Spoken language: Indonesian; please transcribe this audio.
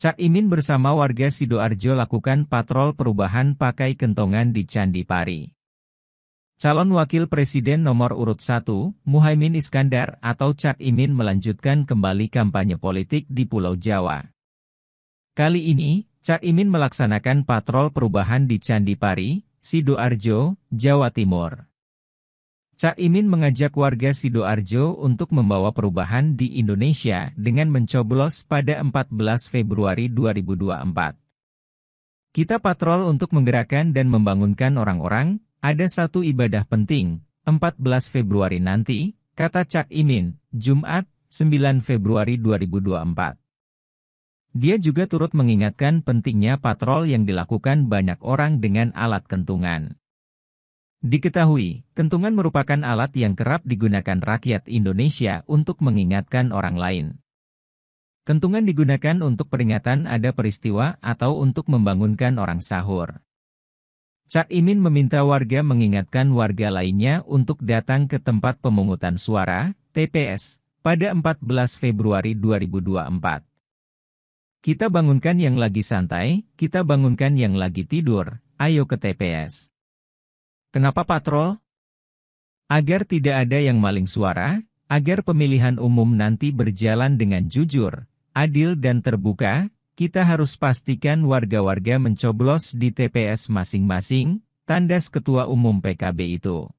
Cak Imin bersama warga Sidoarjo lakukan patrol perubahan pakai kentongan di Candi Pari. Calon Wakil Presiden nomor urut 1, Muhaimin Iskandar atau Cak Imin melanjutkan kembali kampanye politik di Pulau Jawa. Kali ini, Cak Imin melaksanakan patrol perubahan di Candi Pari, Sidoarjo, Jawa Timur. Cak Imin mengajak warga Sidoarjo untuk membawa perubahan di Indonesia dengan mencoblos pada 14 Februari 2024. Kita patrol untuk menggerakkan dan membangunkan orang-orang, ada satu ibadah penting, 14 Februari nanti, kata Cak Imin, Jumat, 9 Februari 2024. Dia juga turut mengingatkan pentingnya patrol yang dilakukan banyak orang dengan alat kentungan. Diketahui, kentungan merupakan alat yang kerap digunakan rakyat Indonesia untuk mengingatkan orang lain. Kentungan digunakan untuk peringatan ada peristiwa atau untuk membangunkan orang sahur. Cak Imin meminta warga mengingatkan warga lainnya untuk datang ke tempat pemungutan suara, TPS, pada 14 Februari 2024. Kita bangunkan yang lagi santai, kita bangunkan yang lagi tidur, ayo ke TPS. Kenapa patrol? Agar tidak ada yang maling suara, agar pemilihan umum nanti berjalan dengan jujur, adil dan terbuka, kita harus pastikan warga-warga mencoblos di TPS masing-masing, tandas Ketua Umum PKB itu.